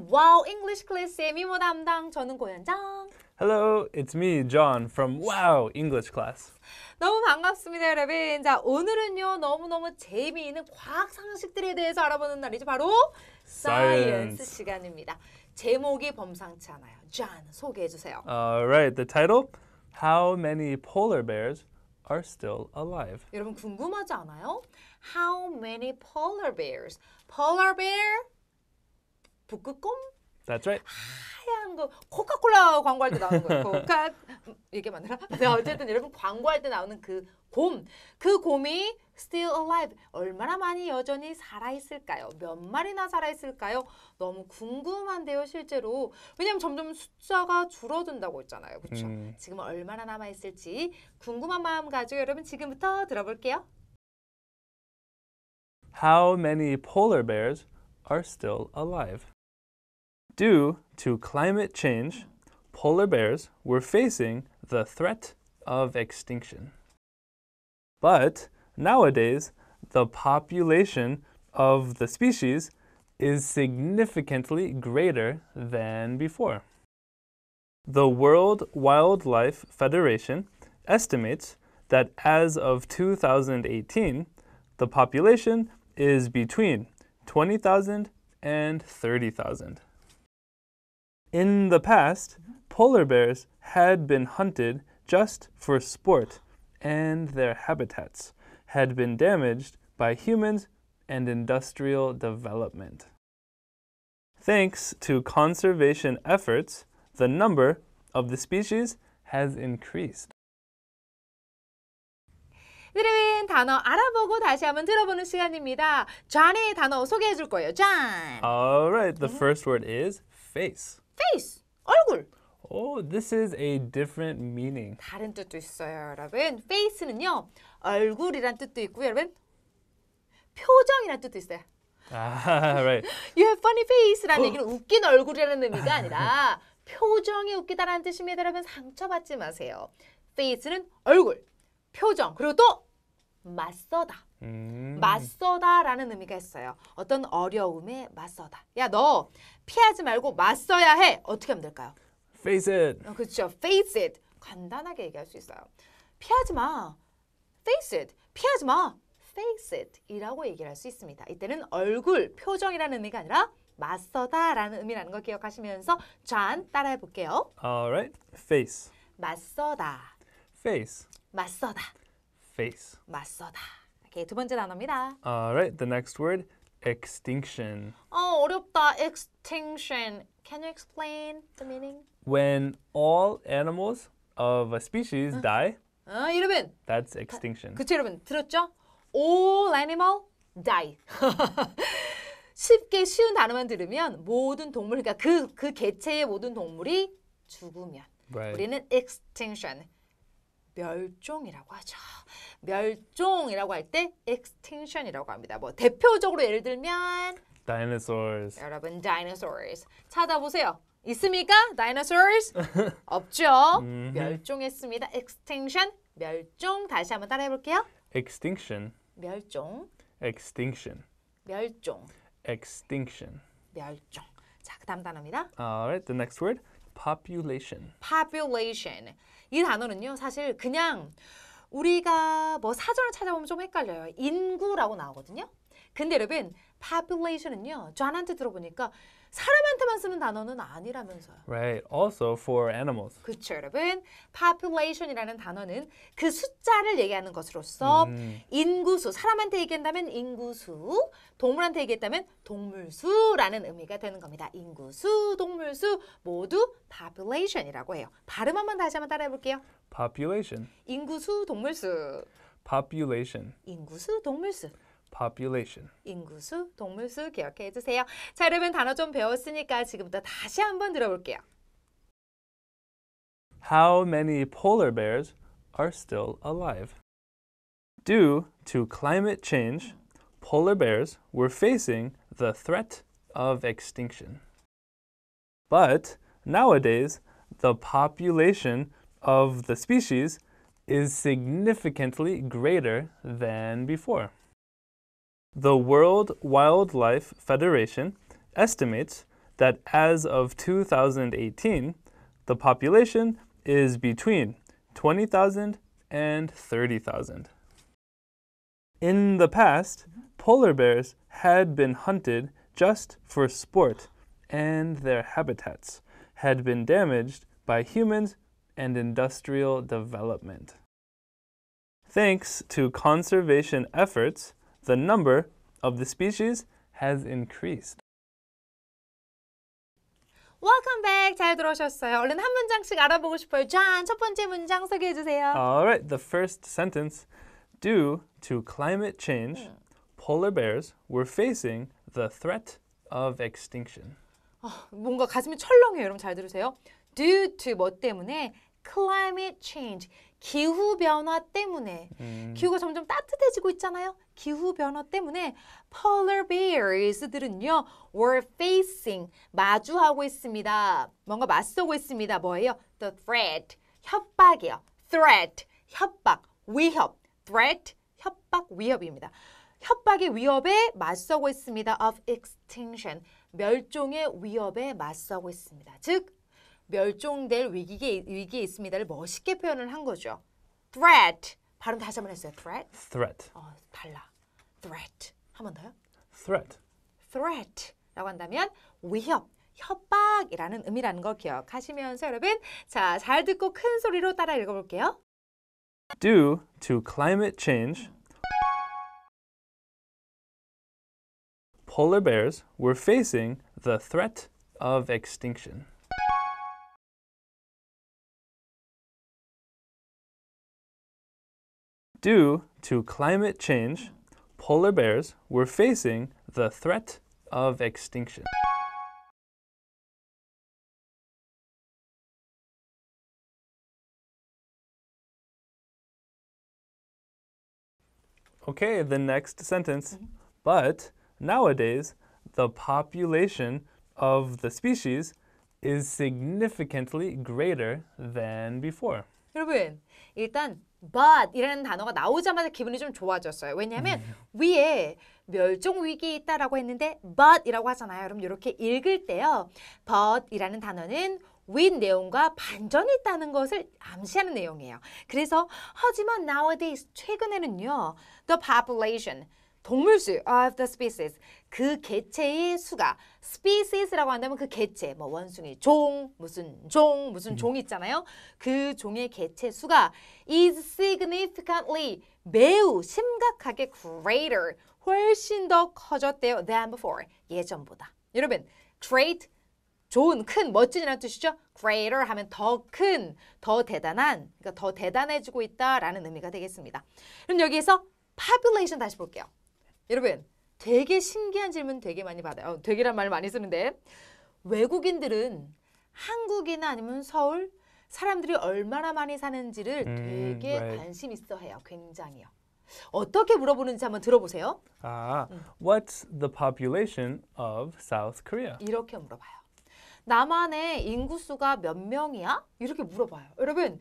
오늘은 와우 잉글리시 클래스의 미모 담당 저는 고현정 Hello, it's me, John from Wow English Class. 너무 반갑습니다, 여러분. 자, 오늘은요, 너무너무 재미있는 과학 상식들에 대해서 알아보는 날이죠. 바로 Science, Science. 시간입니다. 제목이 범상치 않아요. John, 소개해 주세요. Alright, the title, How Many Polar Bears Are Still Alive. 여러분 궁금하지 않아요? How many polar bears? Polar bear? 북극곰? That's right. 하얀 거 코카콜라 광고할 때 나오는 거예요. 코카 이게 맞나? 네, 어쨌든 여러분 광고할 때 나오는 그 곰, 그 곰이 still alive 얼마나 많이 여전히 살아 있을까요? 몇 마리나 살아 있을까요? 너무 궁금한데요, 실제로. 왜냐면 점점 숫자가 줄어든다고 했잖아요, 그렇죠? 음. 지금 얼마나 남아 있을지 궁금한 마음 가지고 여러분 지금부터 들어볼게요. How many polar bears are still alive? Due to climate change, polar bears were facing the threat of extinction. But nowadays, the population of the species is significantly greater than before. The World Wildlife Federation estimates that as of 2018, the population is between 20,000 and 30,000 in the past, polar bears had been hunted just for sport, and their habitats had been damaged by humans and industrial development. Thanks to conservation efforts, the number of the species has increased. 드레윈 단어 알아보고 다시 한번 들어보는 시간입니다. 쟈의 단어 소개해 줄 거예요. 짠! Alright, the first word is face. face, 얼굴. Oh, this is a different meaning. 다른 뜻도 있어요, 여러분. face는요, 얼굴이란 뜻도 있고요, 여러분. 표정이란 뜻도 있어요. Ah, right. You have funny face라는 oh. 얘기는 웃긴 얼굴이라는 의미가 아니라 표정이 웃기다라는 뜻입니다, 여러분. 상처받지 마세요. face는 얼굴, 표정, 그리고 또 맞서다. 음. 맞서다라는 의미가 있어요. 어떤 어려움에 맞서다. 야, 너 피하지 말고 맞서야 해. 어떻게 하면 될까요? Face it. 어, 그렇죠. Face it. 간단하게 얘기할 수 있어요. 피하지 마. Face it. 피하지 마. Face it. 이라고 얘기를 할수 있습니다. 이때는 얼굴, 표정이라는 의미가 아니라 맞서다라는 의미라는 거 기억하시면서 잔 따라해 볼게요. Alright. Face. 맞서다. Face. 맞서다. Face. 맞서다. 오케이, 두 번째 단어입니다. Alright, the next word, extinction. 어, 어렵다. extinction. Can you explain the meaning? When all animals of a species die, 어, 여러분. that's extinction. 그쵸, 여러분. 들었죠? All animal die. 쉽게 쉬운 단어만 들으면 모든 동물, 그러니까 그, 그 개체의 모든 동물이 죽으면 Right. 우리는 extinction. 멸종이라고 하죠. 멸종이라고 할 때 extinction이라고 합니다. 뭐 대표적으로 예를 들면 dinosaurs. 여러분 dinosaurs 찾아보세요. 있습니까? dinosaurs? 없죠. 멸종했습니다. extinction 멸종 다시 한번 따라해 볼게요. extinction 멸종 extinction 멸종 extinction 멸종 자, 그다음 단어입니다. All right, the next word population. population 이 단어는요. 사실 그냥 우리가 뭐 사전을 찾아보면 좀 헷갈려요. 인구라고 나오거든요. 근데 여러분 population은요. 저한테 들어보니까 사람한테만 쓰는 단어는 아니라면서요. Right. Also for animals. 그렇죠, 여러분. Population이라는 단어는 그 숫자를 얘기하는 것으로서 음. 인구수, 사람한테 얘기한다면 인구수, 동물한테 얘기했다면 동물수라는 의미가 되는 겁니다. 인구수, 동물수 모두 population이라고 해요. 발음 한번 다시 한번 따라해 볼게요. population. 인구수, 동물수. population. 인구수, 동물수. population. 인구수, 동물수 기억해 주세요. 자, 여러분 단어 좀 배웠으니까 지금부터 다시 한번 들어볼게요. How many polar bears are still alive? Due to climate change, polar bears were facing the threat of extinction. But nowadays, the population of the species is significantly greater than before. The World Wildlife Federation estimates that as of 2018, the population is between 20,000 and 30,000. In the past, polar bears had been hunted just for sport and their habitats had been damaged by humans and industrial development. Thanks to conservation efforts, the number of the species has increased. Welcome back. 잘 들어오셨어요. 얼른 한 문장씩 알아보고 싶어요. 존, 첫 번째 문장 소개해 주세요. All right, the first sentence. Due to climate change, polar bears were facing the threat of extinction. 아, 뭔가 가슴이 철렁해요. 여러분 잘 들으세요. Due to 뭐 때문에? Climate change. 기후 변화 때문에 음. 기후가 점점 따뜻해지고 있잖아요. 기후 변화 때문에 polar bears들은요 were facing 마주하고 있습니다. 뭔가 맞서고 있습니다. 뭐예요? the threat 협박이요. threat 협박 위협 threat 협박 위협입니다. 협박의 위협에 맞서고 있습니다. of extinction 멸종의 위협에 맞서고 있습니다. 즉 멸종될 위기에, 위기에 있습니다를 멋있게 표현을 한 거죠. threat. 발음 다시 한 번 했어요. threat. threat. 어, 달라. threat. 한 번 더요. threat. threat. 라고 한다면 위협, 협박이라는 의미라는 거 기억하시면서 여러분 자, 잘 듣고 큰 소리로 따라 읽어 볼게요. Due to climate change, polar bears were facing the threat of extinction. Due to climate change, polar bears were facing the threat of extinction. Okay, the next sentence. Mm-hmm. But nowadays, the population of the species is significantly greater than before. 여러분, 일단 but 이라는 단어가 나오자마자 기분이 좀 좋아졌어요. 왜냐하면 음. 위에 멸종 위기에 있다라고 했는데 but이라고 하잖아요. 여러분 이렇게 읽을 때요. but이라는 단어는 윗 내용과 반전이 있다는 것을 암시하는 내용이에요. 그래서 하지만 nowadays 최근에는요. the population 동물수 of the species 그 개체의 수가 species라고 한다면 그 개체 뭐 원숭이 종 무슨 종 무슨 음. 종 있잖아요 그 종의 개체 수가 is significantly 매우 심각하게 greater 훨씬 더 커졌대요 than before 예전보다 여러분 great 좋은 큰 멋진이라는 뜻이죠 greater 하면 더큰더 대단한 그러니까 더 대단해지고 있다라는 의미가 되겠습니다 그럼 여기에서 population 다시 볼게요 여러분 되게 신기한 질문 되게 많이 받아요. 어, 되게란 말 많이 쓰는데 외국인들은 한국이나 아니면 서울 사람들이 얼마나 많이 사는지를 음, 되게 right. 관심 있어 해요. 굉장히요. 어떻게 물어보는지 한번 들어보세요. 아, 음. what's the population of South Korea? 이렇게 물어봐요. 남한의 인구수가 몇 명이야? 이렇게 물어봐요. 여러분,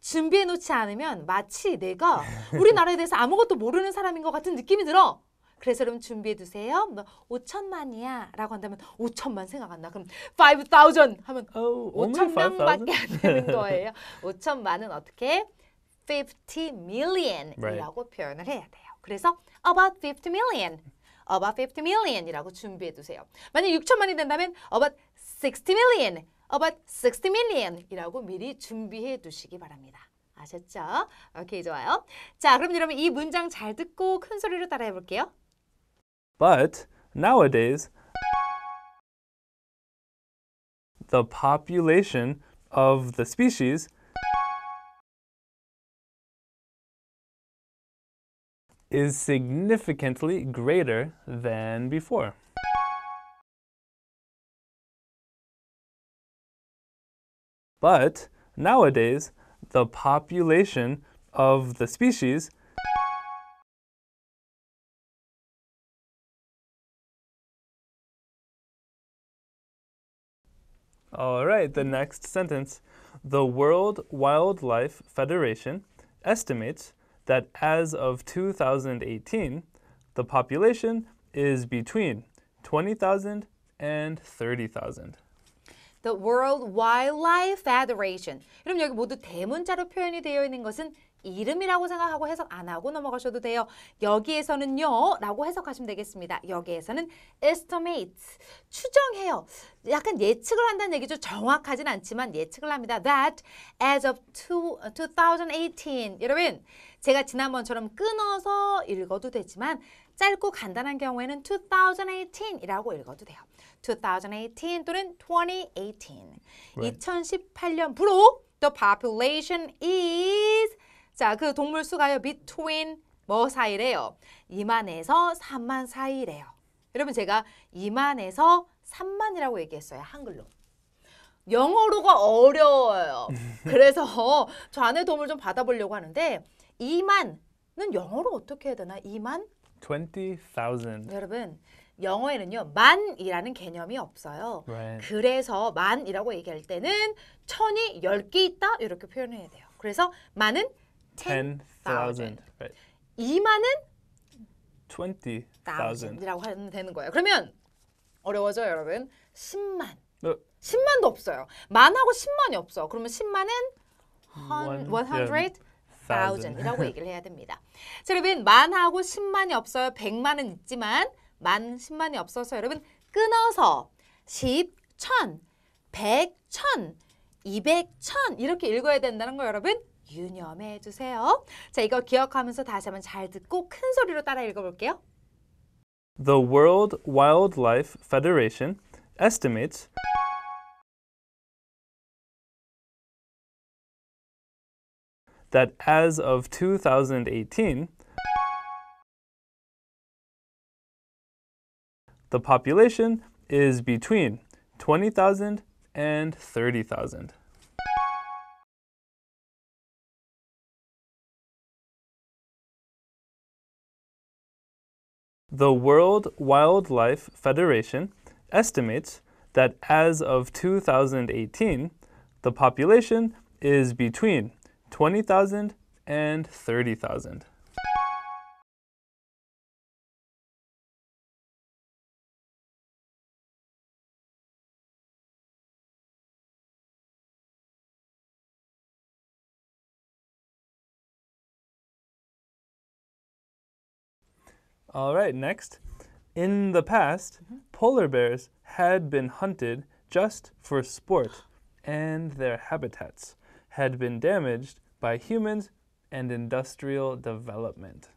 준비해 놓지 않으면 마치 내가 우리나라에 대해서 아무것도 모르는 사람인 것 같은 느낌이 들어. 그래서 여러분 준비해 두세요. 뭐 5천만이야 라고 한다면 5천만 생각 안 나. 그럼 5,000 하면 어, o 5천명밖에 안 되는 거예요. 5천만은 어떻게? 50 million이라고 right. 표현을 해야 돼요. 그래서 about 50 million, about 50 million이라고 준비해 두세요. 만약 6천만이 된다면 about 60 million, about 60 million이라고 미리 준비해 두시기 바랍니다. 아셨죠? 오케이, 좋아요. 자, 그럼 여러분 이 문장 잘 듣고 큰 소리로 따라해 볼게요. But nowadays, the population of the species is significantly greater than before. But nowadays, the population of the species All right, the next sentence. The World Wildlife Federation estimates that as of 2018, the population is between 20,000 and 30,000. The World Wildlife Federation. 여러분 여기 모두 대문자로 표현이 되어 있는 것은 이름이라고 생각하고 해석 안 하고 넘어가셔도 돼요. 여기에서는요 라고 해석하시면 되겠습니다. 여기에서는 estimate 추정해요. 약간 예측을 한다는 얘기죠. 정확하진 않지만 예측을 합니다. That as of two, 2018 uh, 여러분 제가 지난번처럼 끊어서 읽어도 되지만 짧고 간단한 경우에는 2018이라고 읽어도 돼요. 2018 또는 2018. Right. 2018년부로 the population is 자, 그 동물 수가요. between 뭐 사이래요? 2만에서 3만 사이래요. 여러분 제가 2만에서 3만이라고 얘기했어요. 한글로. 영어로가 어려워요. 그래서 저안에 도움을 좀 받아보려고 하는데 2만은 영어로 어떻게 해야 되나? 2만? 20,000. 여러분 영어에는요 만이라는 개념이 없어요. Right. 그래서 만이라고 얘기할 때는 천이 열 개 있다 이렇게 표현해야 돼요. 그래서 만은 10,000. 2만은 20,000이라고 하면 되는 거예요. 그러면 어려워져 여러분. 10만. 10만도 어. 없어요. 만하고 10만이 없어. 그러면 10만은 100,000 t h o u s a 이라고 얘기를 해야 됩니다. 자, 여러분 만하고 10만이 없어요. 100만은 있지만 만 10만이 없어서 여러분 끊어서 10, 1000, 100, 1000, 200, 1000 이렇게 읽어야 된다는 거 여러분 유념해 주세요. 자, 이거 기억하면서 다시 한번 잘 듣고 큰 소리로 따라 The World Wildlife Federation estimates that as of 2018, the population is between 20,000 and 30,000. The World Wildlife Federation estimates that as of 2018, the population is between 20,000 and 30,000. All right, next. In the past, mm -hmm. polar bears had been hunted just for sport, and their habitats had been damaged by humans and industrial development.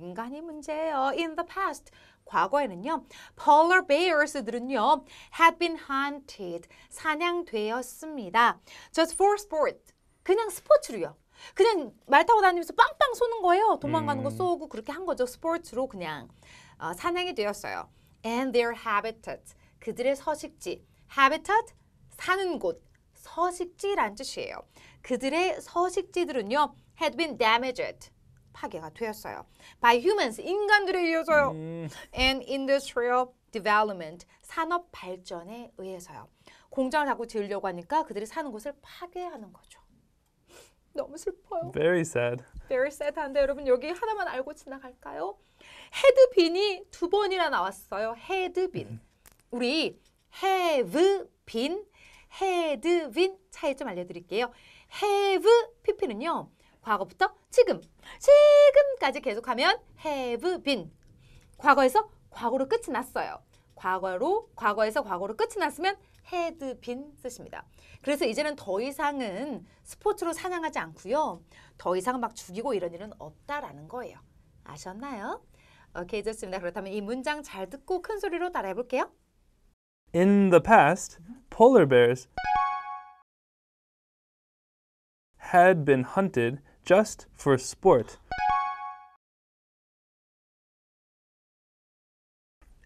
인간이 문제예요. In the past, 과거에는요, polar bears들은요, had been hunted, 사냥되었습니다. Just for sport, 그냥 스포츠로요. 그냥 말 타고 다니면서 빵빵 쏘는 거예요. 도망가는 거 음. 쏘고 그렇게 한 거죠. 스포츠로 그냥 어, 산행이 되었어요. And their habitat, 그들의 서식지. Habitat, 사는 곳. 서식지란 뜻이에요. 그들의 서식지들은요. had been damaged, 파괴가 되었어요. By humans, 인간들에 의해서요. 음. And industrial development, 산업 발전에 의해서요. 공장을 자꾸 지으려고 하니까 그들이 사는 곳을 파괴하는 거죠. 너무 슬퍼요. Very sad. Very sad한데 여러분 여기 하나만 알고 지나갈까요? 헤드빈이 두 번이나 나왔어요. 헤드빈. 우리 have been, had been 차이 좀 알려드릴게요. have pp는요. 과거부터 지금, 지금까지 계속하면 have been. 과거에서 과거로 끝이 났어요. 과거로, 과거에서 과거로 끝이 났으면 헤드 빈 쓰십니다. 그래서 이제는 더 이상은 스포츠로 사냥하지 않고요. 더 이상 막 죽이고 이런 일은 없다라는 거예요. 아셨나요? 오케이 좋습니다. 그렇다면 이 문장 잘 듣고 큰 소리로 따라해 볼게요. In the past, polar bears had been hunted just for sport.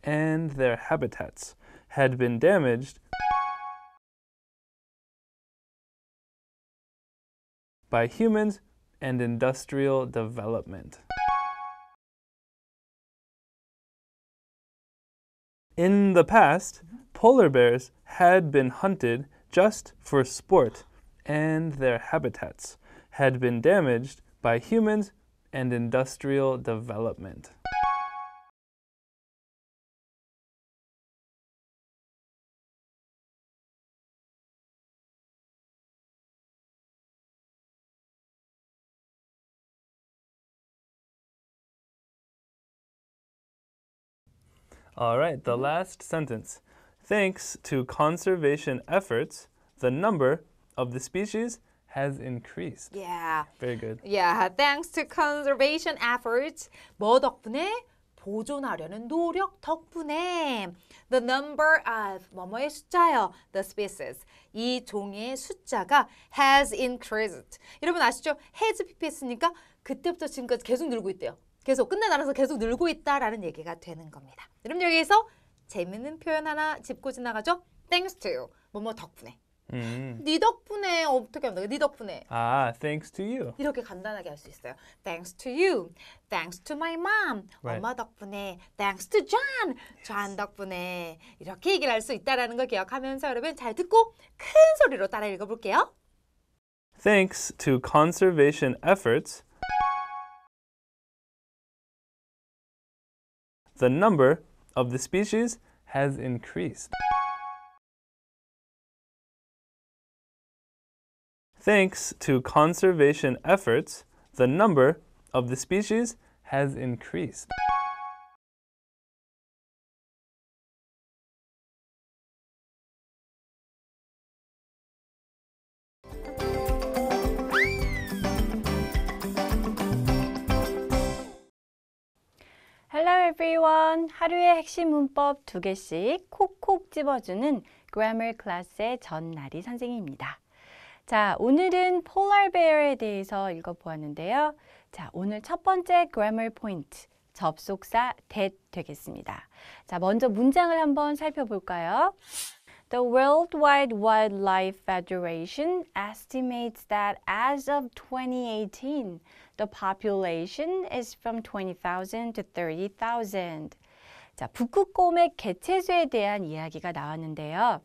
And their habitats had been damaged by humans and industrial development. In the past, polar bears had been hunted just for sport and their habitats had been damaged by humans and industrial development. All right, the last sentence. Thanks to conservation efforts, the number of the species has increased. Yeah. Very good. Yeah, thanks to conservation efforts. 뭐 덕분에? 보존하려는 노력 덕분에 the number of 뭐뭐의 숫자요 the species 이 종의 숫자가 has increased 여러분 아시죠? has pp했으니까 그때부터 지금까지 계속 늘고 있대요 계속 끝내나면서 계속 늘고 있다라는 얘기가 되는 겁니다. 그럼 여기서 재밌는 표현 하나 짚고 지나가죠. Thanks to you. 뭐 뭐 덕분에. 음. 네 덕분에 어, 어떻게 합니까? 네 덕분에. 아, thanks to you. 이렇게 간단하게 할 수 있어요. Thanks to you. Thanks to my mom. Right. 엄마 덕분에. Thanks to John. John 덕분에. 이렇게 얘기를 할 수있다는걸 기억하면서 여러분 잘 듣고 큰 소리로 따라 읽어볼게요. Thanks to conservation efforts. the number of the species has increased. Thanks to conservation efforts, the number of the species has increased. everyone! 하루의 핵심 문법 두 개씩 콕콕 집어주는 Grammar 클래스의 전나리 선생님입니다. 자, 오늘은 Polar Bear에 대해서 읽어보았는데요. 자, 오늘 첫 번째 Grammar 포인트, 접속사 that 되겠습니다. 자, 먼저 문장을 한번 살펴볼까요? The Worldwide Wildlife Federation estimates that as of 2018, The population is from 20,000 to 30,000. 자, 북극곰의 개체수에 대한 이야기가 나왔는데요.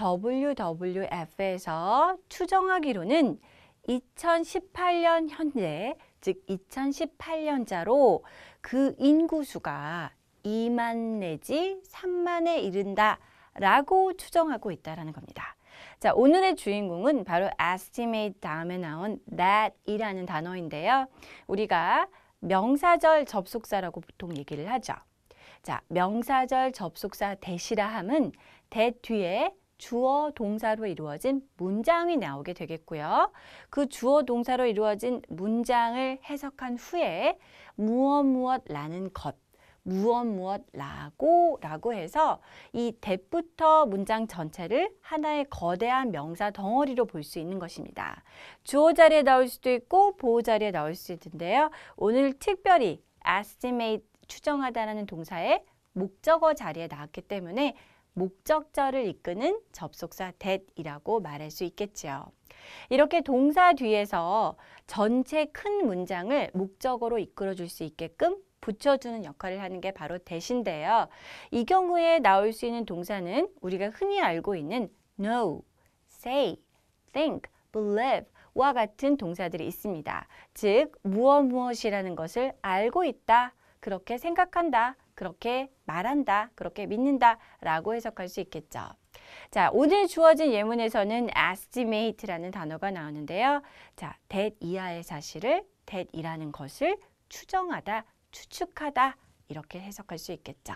WWF에서 추정하기로는 2018년 현재, 즉 2018년자로 그 인구수가 2만 내지 3만에 이른다라고 추정하고 있다는 겁니다. 자, 오늘의 주인공은 바로 estimate 다음에 나온 that이라는 단어인데요. 우리가 명사절 접속사라고 보통 얘기를 하죠. 자, 명사절 접속사 대시라 함은 대 뒤에 주어 동사로 이루어진 문장이 나오게 되겠고요. 그 주어 동사로 이루어진 문장을 해석한 후에 무엇 무엇라는 것 무엇 무엇라고 라고 해서 이 대부터 문장 전체를 하나의 거대한 명사 덩어리로 볼 수 있는 것입니다. 주어 자리에 나올 수도 있고 보호 자리에 나올 수 있는데요. 오늘 특별히 estimate 추정하다라는 동사의 목적어 자리에 나왔기 때문에 목적절을 이끄는 접속사 that이라고 말할 수 있겠지요. 이렇게 동사 뒤에서 전체 큰 문장을 목적으로 이끌어줄 수 있게끔 붙여주는 역할을 하는 게 바로 대신데요. 이 경우에 나올 수 있는 동사는 우리가 흔히 알고 있는 know, say, think, believe 와 같은 동사들이 있습니다. 즉, 무엇 무엇이라는 것을 알고 있다, 그렇게 생각한다, 그렇게 말한다, 그렇게 믿는다 라고 해석할 수 있겠죠. 자, 오늘 주어진 예문에서는 estimate라는 단어가 나오는데요. 자, that 이하의 사실을 that이라는 것을 추정하다 추측하다 이렇게 해석할 수 있겠죠.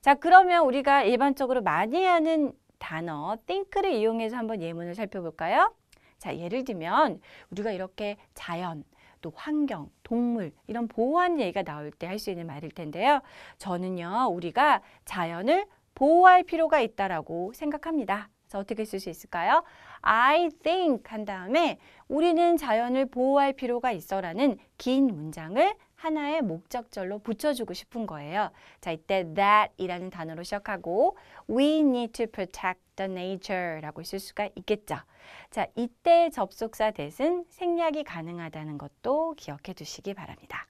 자 그러면 우리가 일반적으로 많이 하는 단어 think를 이용해서 한번 예문을 살펴볼까요? 자 예를 들면 우리가 이렇게 자연 또 환경, 동물 이런 보호한 얘기가 나올 때 할 수 있는 말일 텐데요. 저는요 우리가 자연을 보호할 필요가 있다라고 생각합니다. 그래서 어떻게 쓸 수 있을까요? I think 한 다음에 우리는 자연을 보호할 필요가 있어라는 긴 문장을 하나의 목적절로 붙여주고 싶은 거예요. 자, 이때 that이라는 단어로 시작하고 we need to protect the nature라고 쓸 수가 있겠죠. 자, 이때 접속사 대신 생략이 가능하다는 것도 기억해 두시기 바랍니다.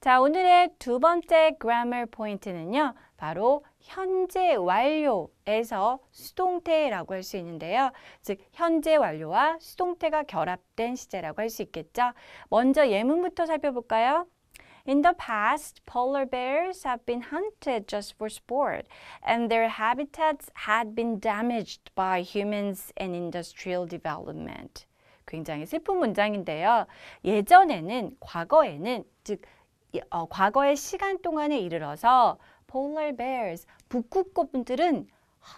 자, 오늘의 두 번째 grammar 포인트는요. 바로 현재 완료에서 수동태라고 할 수 있는데요. 즉, 현재 완료와 수동태가 결합된 시제라고 할 수 있겠죠. 먼저 예문부터 살펴볼까요? In the past, polar bears have been hunted just for sport, and their habitats had been damaged by humans and industrial development. 굉장히 슬픈 문장인데요. 예전에는, 과거에는, 즉, 어, 과거의 시간 동안에 이르러서 polar bears, 북극곰들은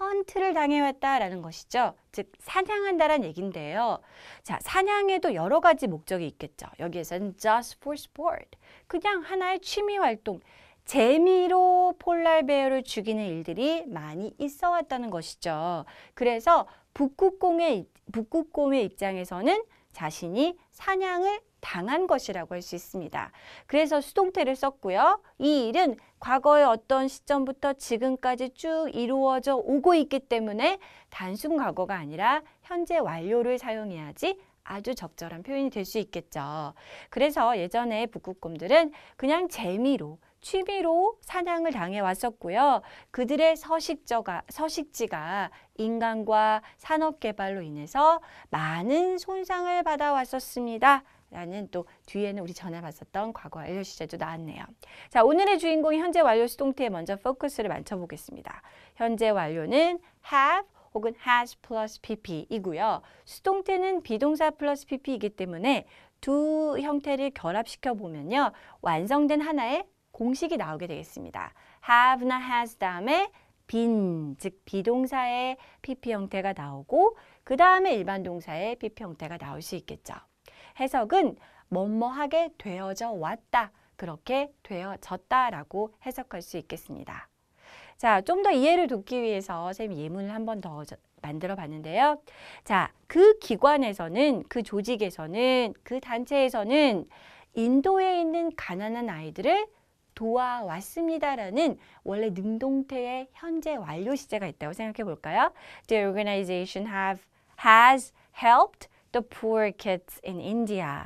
헌트를 당해왔다라는 것이죠. 즉 사냥한다란 얘긴데요. 자, 사냥에도 여러 가지 목적이 있겠죠. 여기에서는 just for sport, 그냥 하나의 취미 활동, 재미로 폴랄베어를 죽이는 일들이 많이 있어 왔다는 것이죠. 그래서 북극공의북극공의 입장에서는 자신이 사냥을 당한 것이라고 할 수 있습니다. 그래서 수동태를 썼고요. 이 일은 과거의 어떤 시점부터 지금까지 쭉 이루어져 오고 있기 때문에 단순 과거가 아니라 현재 완료를 사용해야지 아주 적절한 표현이 될 수 있겠죠. 그래서 예전에 북극곰들은 그냥 재미로 취미로 사냥을 당해 왔었고요. 그들의 서식저가, 서식지가 인간과 산업개발로 인해서 많은 손상을 받아왔었습니다. 라는 또 뒤에는 우리 전에 봤었던 과거 완료 시제도 나왔네요. 자, 오늘의 주인공이 현재 완료 수동태에 먼저 포커스를 맞춰보겠습니다. 현재 완료는 have 혹은 has 플러스 pp이고요. 수동태는 비동사 플러스 pp이기 때문에 두 형태를 결합시켜 보면요. 완성된 하나의 공식이 나오게 되겠습니다. have나 has 다음에 been, 즉 비동사의 PP 형태가 나오고 그 다음에 일반 동사의 PP 형태가 나올 수 있겠죠. 해석은 뭐뭐하게 되어져 왔다, 그렇게 되어졌다라고 해석할 수 있겠습니다. 자, 좀 더 이해를 돕기 위해서 쌤 예문을 한번 더 만들어 봤는데요. 자, 그 기관에서는, 그 조직에서는, 그 단체에서는 인도에 있는 가난한 아이들을 도와왔습니다라는 원래 능동태의 현재 완료 시제가 있다고 생각해 볼까요? The organization have has helped the poor kids in India.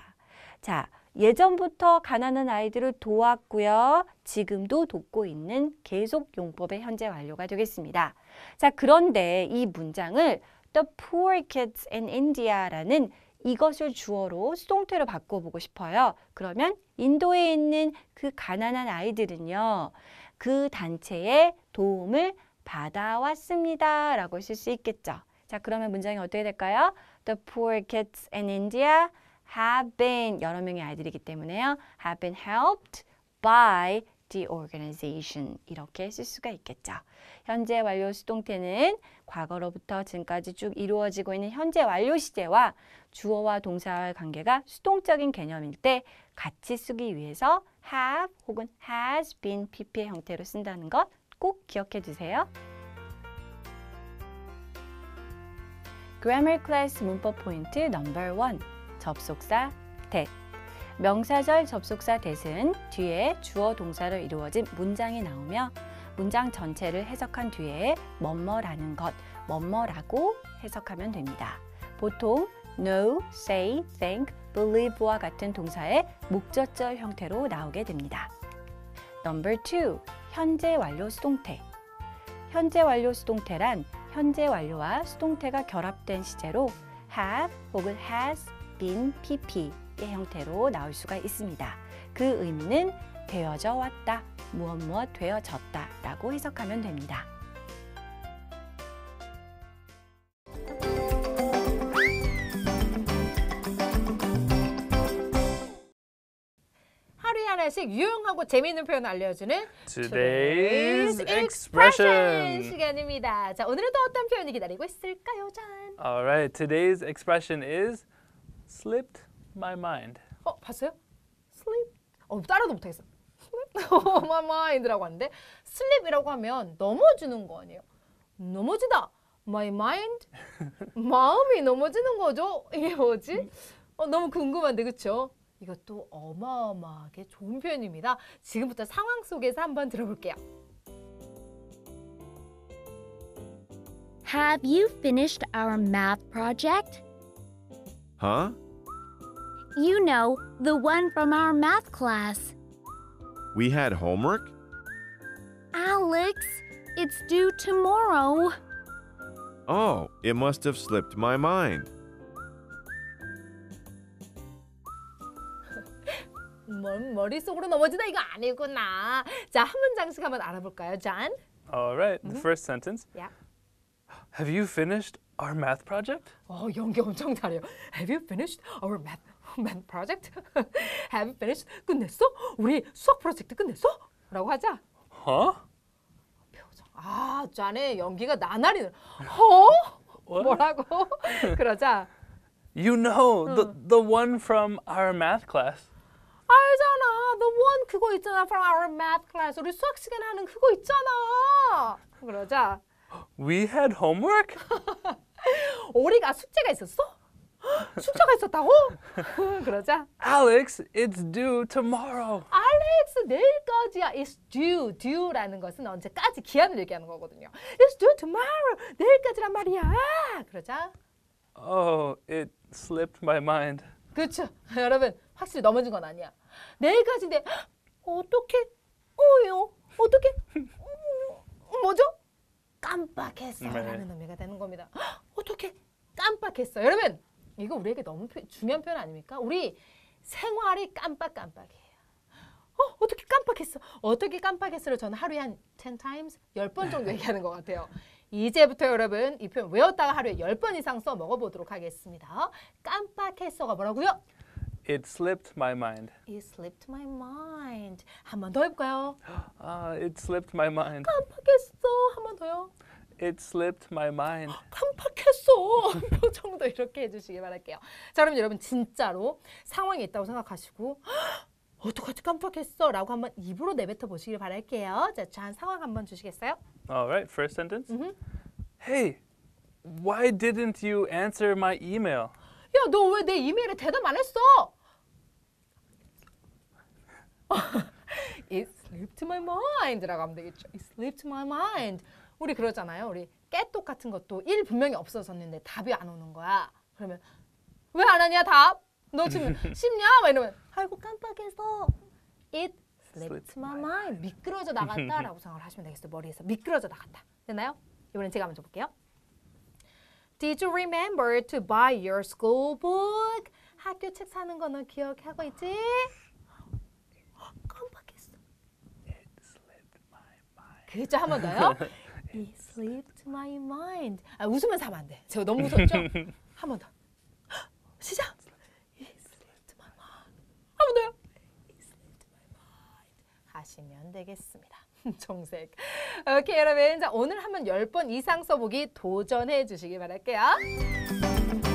자, 예전부터 가난한 아이들을 도왔고요. 지금도 돕고 있는 계속 용법의 현재 완료가 되겠습니다. 자, 그런데 이 문장을 the poor kids in India라는 이것을 주어로 수동태로 바꿔보고 싶어요. 그러면 인도에 있는 그 가난한 아이들은요. 그 단체의 도움을 받아왔습니다. 라고 쓸 수 있겠죠. 자, 그러면 문장이 어떻게 될까요? The poor kids in India have been 여러 명의 아이들이기 때문에요. have been helped by the organization 이렇게 쓸 수가 있겠죠. 현재 완료 수동태는 과거로부터 지금까지 쭉 이루어지고 있는 현재 완료 시제와 주어와 동사와의 관계가 수동적인 개념일 때 같이 쓰기 위해서 have 혹은 has been pp의 형태로 쓴다는 것 꼭 기억해 두세요 Grammar Class 문법 포인트 넘버 원 접속사 that 명사절 접속사 that은 뒤에 주어 동사로 이루어진 문장이 나오며 문장 전체를 해석한 뒤에 뭐뭐라는 것, 뭐뭐라고 해석하면 됩니다. 보통 know, say, think, believe와 같은 동사의 목적절 형태로 나오게 됩니다. Number two, 현재 완료 수동태. 현재 완료 수동태란 현재 완료와 수동태가 결합된 시제로 have 혹은 has been pp의 형태로 나올 수가 있습니다. 그 의미는 되어져 왔다 무엇 무엇 되어졌다라고 해석하면 됩니다. 하루에 하나씩 유용하고 재미있는 표현 알려주는 Today's Expression 시간입니다. 자, 오늘은 또 어떤 표현이 기다리고 있을까요, 잔? Alright, today's expression is slipped my mind. 어, 봤어요? Slip. 어, 따라도 못하겠어. on my mind라고 하는데 sleep이라고 하면 넘어지는 거 아니에요. 넘어지다. my mind. 마음이 넘어지는 거죠. 이게 뭐지? 어, 너무 궁금한데 그쵸? 이것도 어마어마하게 좋은 표현입니다. 지금부터 상황 속에서 한번 들어볼게요. Have you finished our math project? Huh? You know, the one from our math class. We had homework? Alex, it's due tomorrow. Oh, it must have slipped my mind. 넘어지다 이거 아니구나. 자, 한 알아볼까요, All right, the first sentence. Yeah. Have you finished our math project? 어, 연기 엄청 잘해요. Have you finished our math 컴밴 프로젝트? have finished? 끝냈어? 우리 수학 프로젝트 끝냈어? 라고 하자. 어? 표정. 아, 짠의 연기가 나날이. 어? 뭐라고? 그러자. You know, 응. the, the one from our math class. 알잖아. The one 그거 있잖아. From our math class. 우리 수학 시간에 하는 그거 있잖아. 그러자. We had homework? 우리가 숙제가 있었어? 축제가 있었다고? 그러자 Alex, it's due tomorrow. Alex, 내일까지야. It's due. due라는 것은 언제까지 기한을 얘기하는 거거든요. It's due tomorrow. 내일까지란 말이야. 그러자 Oh, it slipped my mind. 그렇죠. 여러분, 확실히 넘어진 건 아니야. 내일까지인데 어떻게? 어요? 어떻게? 어, 어, 뭐죠? 깜빡했어라는 네. 의미가 되는 겁니다. 어떻게 깜빡했어? 여러분, 이거 우리에게 너무 표, 중요한 표현 아닙니까? 우리 생활이 깜빡깜빡해요. 어, 어떻게 깜빡했어? 어떻게 깜빡했어를 저는 하루에 한10 times, 10번 정도 얘기하는 것 같아요. 이제부터 여러분 이 표현 외웠다가 하루에 10번 이상 써 먹어보도록 하겠습니다. 깜빡했어가 뭐라고요? It slipped my mind. It slipped my mind. 한 번 더 해볼까요? Uh, it slipped my mind. 깜빡했어. 한 번 더요. It slipped my mind. 깜빡했어. 표정도 이렇게 해주시기 바랄게요. 자, 그럼 여러분 진짜로 상황이 있다고 생각하시고 어떡하지 깜빡했어 라고 한번 입으로 내뱉어 보시길 바랄게요. 자, 자 상황 한번 주시겠어요? Alright, first sentence. Mm -hmm. Hey, why didn't you answer my email? 야, 너 왜 내 이메일에 대답 안 했어? It slipped my mind라고 하면 되겠죠. It slipped my mind. 우리 그러잖아요. 우리 깨똑 같은 것도 1 분명히 없어졌는데 답이 안 오는 거야. 그러면 왜 안 하냐 답? 너 지금 쉽냐? 막 이러면 아이고 깜빡해서 it slipped my mind. 미끄러져 나갔다라고 생각을 하시면 되겠어요. 머리에서 미끄러져 나갔다. 됐나요? 이번엔 제가 먼저 볼게요. Did you remember to buy your school book? 학교 책 사는 거는 기억하고 있지? 깜빡했어. It slipped my mind. 그죠? 한번 더요. He slipped my mind. 아, 웃으면서 하면 안 돼. 제가 너무 웃었죠한 번 더. 시작. He slipped my mind. 한번 더요. He slipped my mind. 하시면 되겠습니다. 정색. 오케이 여러분. 자, 오늘 한 번 10번 이상 써보기 도전해 주시기 바랄게요.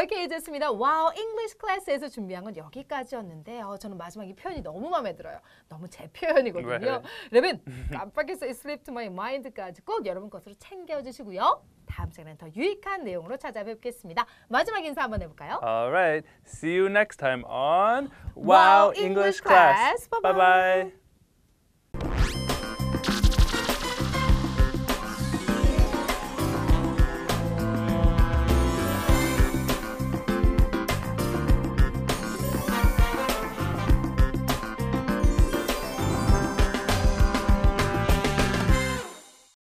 이렇게 해줬습니다. 와우, English 클래스에서 준비한 건 여기까지였는데 어, 저는 마지막 이 표현이 너무 마음에 들어요. 너무 제 표현이거든요. 여러분, 깜빡해서 Sleep to my mind까지 꼭 여러분 것으로 챙겨주시고요. 다음 시간에 더 유익한 내용으로 찾아뵙겠습니다. 마지막 인사 한번 해볼까요? Alright, see you next time on Wow, English, Class. Bye bye.